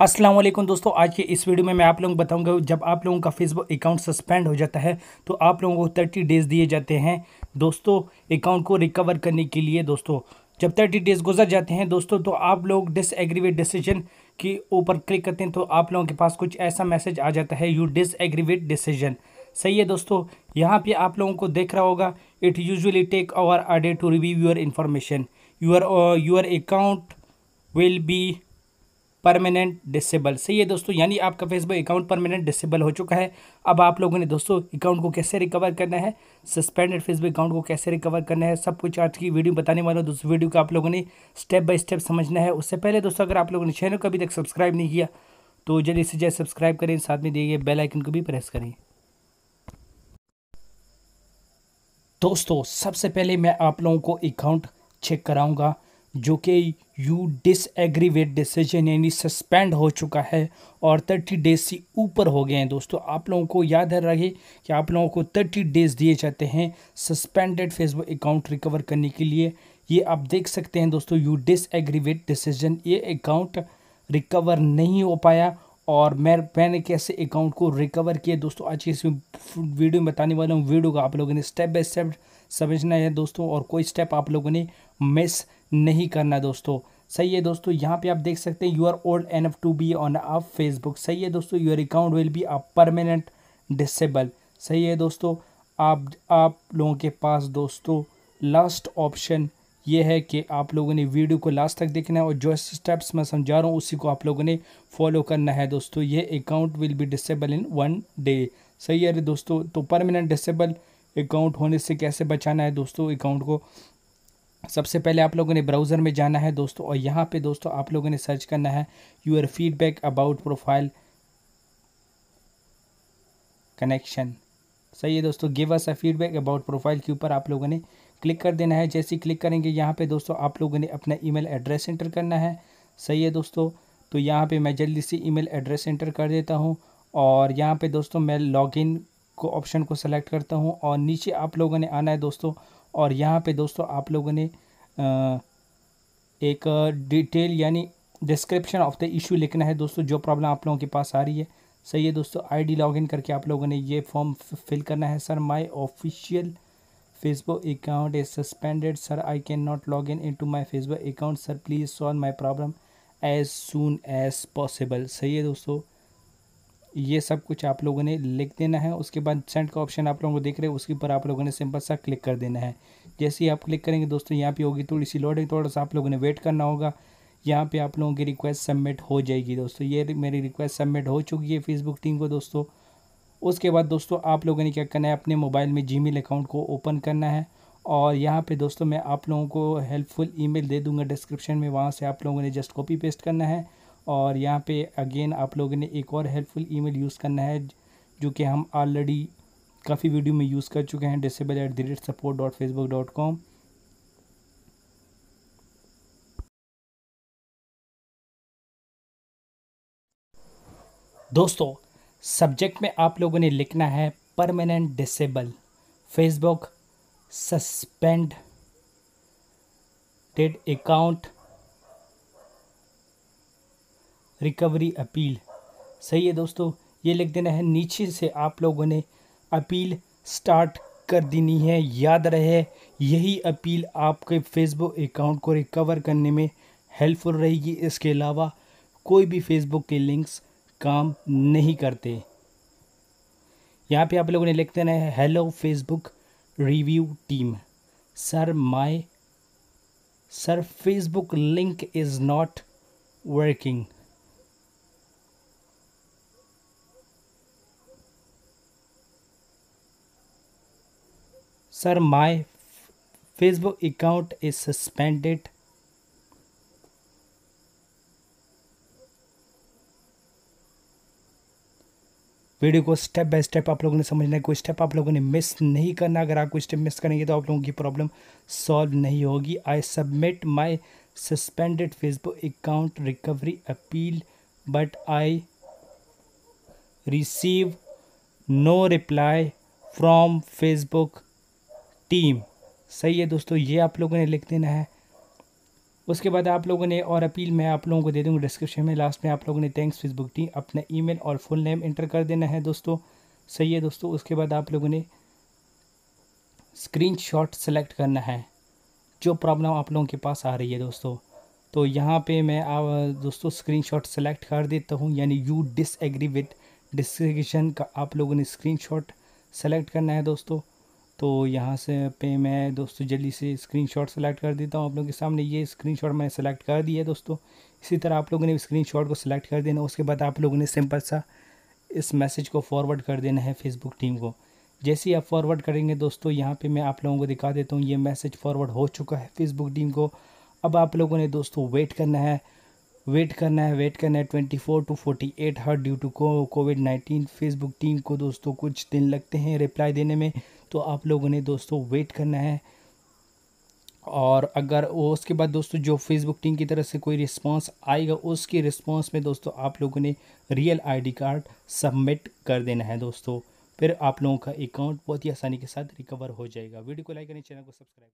अस्सलाम वालेकुम दोस्तों आज के इस वीडियो में मैं आप लोगों को बताऊंगा जब आप लोगों का फेसबुक अकाउंट सस्पेंड हो जाता है तो आप लोगों को थर्टी डेज़ दिए जाते हैं दोस्तों अकाउंट को रिकवर करने के लिए दोस्तों जब थर्टी डेज़ गुजर जाते हैं दोस्तों तो आप लोग डिसएग्रीवेट डिसीजन के ऊपर क्लिक करते हैं तो आप लोगों के पास कुछ ऐसा मैसेज आ जाता है यू डिसएग्रीवेट डिसीजन सही है दोस्तों यहाँ पे आप लोगों को देख रहा होगा it usually take hour a day to review your information your your account will be permanent disable सही है दोस्तों यानी आपका फेसबुक अकाउंट परमानेंट डिसेबल हो चुका है अब आप लोगों ने दोस्तों अकाउंट को कैसे रिकवर करना है सस्पेंडेड फेसबुक अकाउंट को कैसे रिकवर करना है सब कुछ आज की वीडियो बताने वाला हूँ दोस्तों वीडियो को आप लोगों ने स्टेप बाय स्टेप समझना है उससे पहले दोस्तों अगर आप लोगों ने चैनल को अभी तक सब्सक्राइब नहीं किया तो जल्दी से जल्द सब्सक्राइब करें साथ में दिए बेल आइकन को भी प्रेस करें दोस्तों सबसे पहले मैं आप लोगों को अकाउंट चेक कराऊंगा जो कि यू डिसएग्री विद डिसीजन यानी सस्पेंड हो चुका है और थर्टी डेज से ऊपर हो गए हैं दोस्तों आप लोगों को याद है रहे कि आप लोगों को थर्टी डेज दिए जाते हैं सस्पेंडेड फेसबुक अकाउंट रिकवर करने के लिए ये आप देख सकते हैं दोस्तों यू डिसएग्री विद डिसीजन ये अकाउंट रिकवर नहीं हो पाया और मैं मैंने कैसे अकाउंट को रिकवर किया दोस्तों आज की इस वीडियो में बताने वाला हूँ वीडियो को आप लोगों ने स्टेप बाय स्टेप समझना है दोस्तों और कोई स्टेप आप लोगों ने मिस नहीं करना है दोस्तों सही है दोस्तों यहाँ पे आप देख सकते हैं you are old enough to be on a Facebook सही है दोस्तों your account will be a permanent disable सही है दोस्तों आप आप लोगों के पास दोस्तों लास्ट ऑप्शन ये है कि आप लोगों ने वीडियो को लास्ट तक देखना है और जो स्टेप्स मैं समझा रहा हूँ उसी को आप लोगों ने फॉलो करना है दोस्तों ये account will be disable in one day सही है दोस्तों तो परमानेंट डिसेबल अकाउंट होने से कैसे बचाना है दोस्तों अकाउंट को सबसे पहले आप लोगों ने ब्राउज़र में जाना है दोस्तों और यहाँ पे दोस्तों आप लोगों ने सर्च करना है your feedback about profile connection सही है दोस्तों give us a feedback about profile के ऊपर आप लोगों ने क्लिक कर देना है जैसे ही क्लिक करेंगे यहाँ पे दोस्तों आप लोगों ने अपना ईमेल एड्रेस एंटर करना है सही है दोस्तों तो यहाँ पे मैं जल्दी से ईमेल एड्रेस एंटर कर देता हूँ और यहाँ पे दोस्तों मैं लॉगिन को ऑप्शन को सेलेक्ट करता हूँ और नीचे आप लोगों ने आना है दोस्तों और यहाँ पे दोस्तों आप लोगों ने एक डिटेल यानी डिस्क्रिप्शन ऑफ द इशू लिखना है दोस्तों जो प्रॉब्लम आप लोगों के पास आ रही है सही है दोस्तों आईडी लॉगिन करके आप लोगों ने ये फॉर्म फिल करना है sir my official Facebook account is suspended sir I can not log in into my Facebook account sir please solve my problem as soon as possible सही है दोस्तों ये सब कुछ आप लोगों ने लिख देना है उसके बाद सेंड का ऑप्शन आप लोगों को देख रहे हैं उसके ऊपर आप लोगों ने सिंपल सा क्लिक कर देना है जैसे ही आप क्लिक करेंगे दोस्तों यहाँ पे होगी थोड़ी सी लोडिंग थोड़ा सा आप लोगों ने वेट करना होगा यहाँ पे आप लोगों की रिक्वेस्ट सबमिट हो जाएगी दोस्तों ये मेरी रिक्वेस्ट सबमिट हो चुकी है फेसबुक टीम को दोस्तों उसके बाद दोस्तों आप लोगों ने क्या करना है अपने मोबाइल में जी अकाउंट को ओपन करना है और यहाँ पर दोस्तों मैं आप लोगों को हेल्पफुल ई दे दूँगा डिस्क्रिप्शन में वहाँ से आप लोगों ने जस्ट कॉपी पेस्ट करना है और यहाँ पे अगेन आप लोगों ने एक और हेल्पफुल ईमेल यूज़ करना है जो कि हम ऑलरेडी काफ़ी वीडियो में यूज़ कर चुके हैं disable at the rate support dot Facebook dot com दोस्तों सब्जेक्ट में आप लोगों ने लिखना है permanent disable Facebook suspended account recovery appeal सही है दोस्तों ये लिख देना है नीचे से आप लोगों ने अपील स्टार्ट कर देनी है याद रहे यही अपील आपके फेसबुक अकाउंट को रिकवर करने में हेल्पफुल रहेगी इसके अलावा कोई भी फेसबुक के लिंक्स काम नहीं करते यहाँ पे आप लोगों ने लिख देना है hello Facebook review team sir my sir Facebook link is not working sir my Facebook account is suspended video को स्टेप बाय स्टेप आप लोगों ने समझना है कोई स्टेप आप लोगों ने मिस नहीं करना अगर आप कोई स्टेप मिस करेंगे तो आप लोगों की प्रॉब्लम सॉल्व नहीं होगी I submit my suspended Facebook account recovery appeal but I receive no reply from Facebook team सही है दोस्तों ये आप लोगों ने लिख देना है उसके बाद आप लोगों ने और अपील मैं आप लोगों को दे दूँगा डिस्क्रिप्शन में लास्ट में आप लोगों ने थैंक्स फेसबुक टीम अपना ईमेल और फुल नेम इंटर कर देना है दोस्तों सही है दोस्तों उसके बाद आप लोगों ने स्क्रीन शॉट सेलेक्ट करना है जो प्रॉब्लम आप लोगों के पास आ रही है दोस्तों तो यहाँ पे मैं आप दोस्तों स्क्रीन शॉट सेलेक्ट कर देता हूँ यानी यू डिसएग्री विथ डिस्क्रिप्शन का आप लोगों ने स्क्रीन शॉट सेलेक्ट करना है दोस्तों तो यहाँ से पे मैं दोस्तों जल्दी से स्क्रीनशॉट सेलेक्ट कर देता हूँ आप लोगों के सामने ये स्क्रीनशॉट मैंने सेलेक्ट कर दिया है दोस्तों इसी तरह आप लोगों ने स्क्रीनशॉट को सिलेक्ट कर देना उसके बाद आप लोगों ने सिंपल सा इस मैसेज को फॉरवर्ड कर देना है फेसबुक टीम को जैसे ही आप फॉरवर्ड करेंगे दोस्तों यहाँ पर मैं आप लोगों को दिखा देता हूँ ये मैसेज फॉरवर्ड हो चुका है फेसबुक टीम को अब आप लोगों ने दोस्तों वेट करना है वेट करना है वेट करना है twenty four to forty eight hour due to COVID nineteen Facebook team को दोस्तों कुछ दिन लगते हैं रिप्लाई देने में तो आप लोगों ने दोस्तों वेट करना है और अगर वो उसके बाद दोस्तों जो फेसबुक टीम की तरफ से कोई रिस्पांस आएगा उसके रिस्पांस में दोस्तों आप लोगों ने रियल आईडी कार्ड सबमिट कर देना है दोस्तों फिर आप लोगों का अकाउंट बहुत ही आसानी के साथ रिकवर हो जाएगा वीडियो को लाइक करें चैनल को सब्सक्राइब